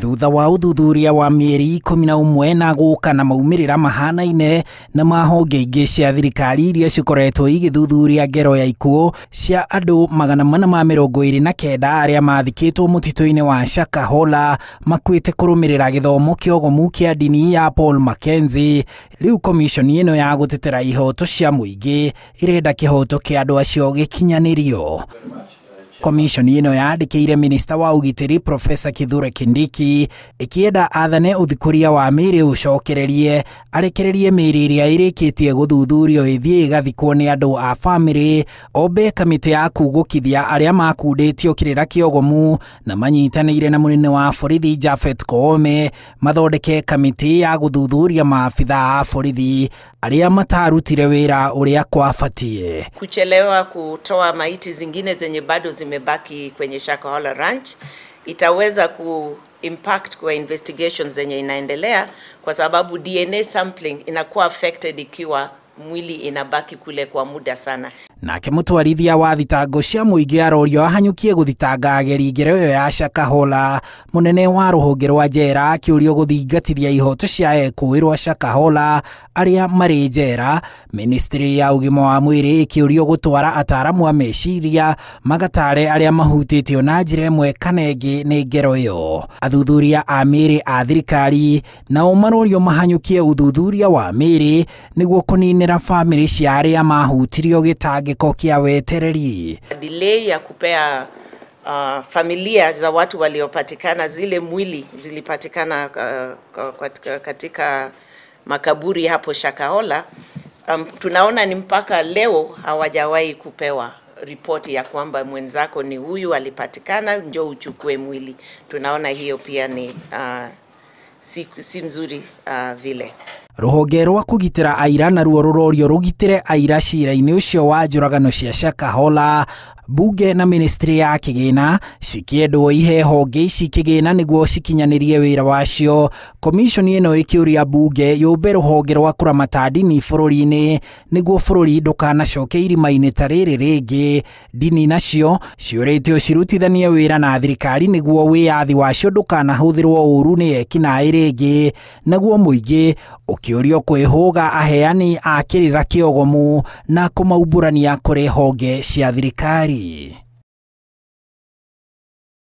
thutha wa uthuthuria wa mieri ikumi na umwe na guka na maumĩrĩra mahanaine na mahonge ingĩ cia thirikari iria cikoretwo igĩthuthuria ngero ya ikuũ cia andũ magana mana ma mĩrongo ĩrĩ na kenda arĩa mathikĩtwo mutito inĩ wa Shakahola makuĩte kũrũmĩrĩra gĩthomo kĩa ũgomu kĩa ndini ya Paul Mackenzie rĩu komishoni ĩno ya gũtetera ihoto cia mũingĩ ĩrenda kihoto kĩa andũ acio gĩkinyanĩrio komishoni ino yandikire minista wa ugitiri profesa kithure kindiki ikienda athane uthukuria wa mĩĩrĩ ũcokererie arekererie mĩĩrĩ ĩrĩa ĩrĩkĩtie gũthuthurio ĩthiĩ ĩgathikwo nĩ andũ a bamĩrĩ ombe kamĩtĩ ya kuugũkithia arĩa makundĩtio kĩrĩra kĩogomu na manyitanĩire na mũnene wa borithi Jafet Koome mathondeke kamĩtĩ ya gũthuthuria maabitha a borithi arĩa matarutire wĩra ũrĩa kwabatie. Kuchelewa kutoa maiti zingine zenye bado zim imebaki kwenye Shakahola Ranch itaweza ku impact kwa investigations zenye inaendelea, kwa sababu DNA sampling inakuwa affected ikiwa mwili inabaki kule kwa muda sana nake mutwarithia wa thitango cia muingi arorio ahanyukie guthitanga ageri ngero iyo ya Shakahola munene wa ruhonge rwa njera akiurio guthingatithia ihoto cia ekuirwo Shakahola aria mari njera ministri ya ugima wa mwiri ikiurio gutwara ataramu a meciria magatare aria mahutitio na njira imwe kana ingi ni ngero iyo athuthuria a mĩĩrĩ a thirikari nao marorio mahanyukie uthuthuria wa mĩĩrĩ nĩguo kũninĩra bamĩrĩ cia arĩa mahutirio gĩtangi gĩko wetereri. Delay ya kupea uh, familia za watu waliopatikana zile mwili zilipatikana uh, katika makaburi hapo Shakahola um, tunaona ni mpaka leo hawajawahi kupewa ripoti ya kwamba mwenzako ni huyu alipatikana, njoo uchukue mwili. Tunaona hiyo pia ni uh, si, si mzuri uh, ah, vile ruhonge rwa kugitira aira naruo rurorio rugitire aira cira-ini ucio wa njuragano cia Shakahola Bunge na ministry ya kigina cikiendwo ihe honge ici kigina niguo cikinyanirie wira wacio komishoni ino ikiuria bunge yumbe ruhonge rwa kuramata ndini bururi-ini niguo bururi ndukanacoke irima-ini ta riri ringi ndini nacio ciuritio cirutithanie wira na thirikari niguo wiyathi wacio ndukanahuthirwo uru ni ekinai ringi naguo muingi ukiurio kwihuga aheani a kirira kiogomu na kumaumbũrania kũrĩ honge cia thirikari Hey!